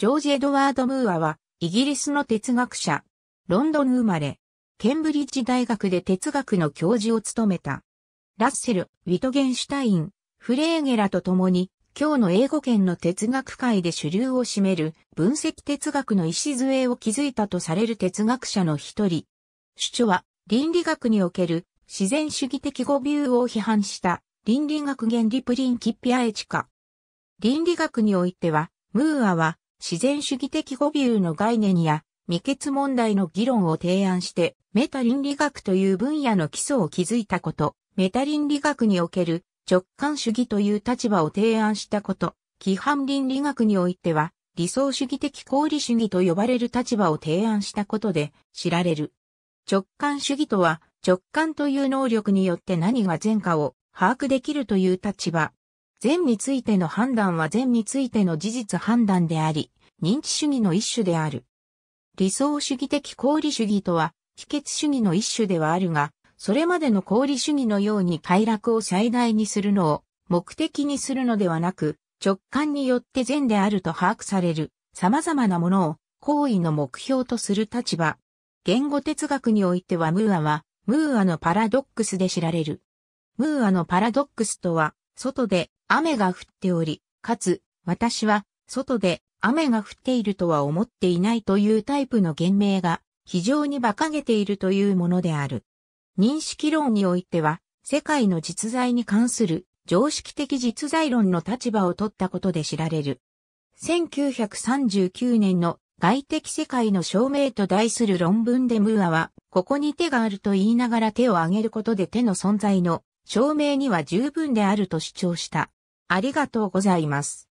ジョージ・エドワード・ムーアは、イギリスの哲学者。ロンドン生まれ。ケンブリッジ大学で哲学の教授を務めた。ラッセル、ウィトゲンシュタイン、フレーゲラと共に、今日の英語圏の哲学界で主流を占める分析哲学の礎を築いたとされる哲学者の一人。主張は、倫理学における自然主義的語尾を批判した倫理学原理プリンキッピアエチカ。倫理学においては、ムーアは自然主義的語尾の概念や未決問題の議論を提案して、メタ倫理学という分野の基礎を築いたこと、メタ倫理学における直感主義という立場を提案したこと、規範倫理学においては、理想主義的功利主義と呼ばれる立場を提案したことで知られる。直感主義とは、直感という能力によって何が善かを把握できるという立場、善についての判断は善についての事実判断であり、認知主義の一種である。理想主義的功利主義とは、秘訣主義の一種ではあるが、それまでの功利主義のように快楽を最大にするのを目的にするのではなく、直感によって善であると把握される様々なものを行為の目標とする立場。言語哲学においてはムーアは、ムーアのパラドックスで知られる。ムーアのパラドックスとは、外で雨が降っており、かつ、私は、外で雨が降っているとは思っていないというタイプの言明が、非常に馬鹿げているというものである。認識論においては、世界の実在に関する常識的実在論の立場を取ったことで知られる。1939年の外的世界の証明と題する論文でムーアは、ここに手があると言いながら手を挙げることで手の存在の証明には十分であると主張した。ありがとうございます。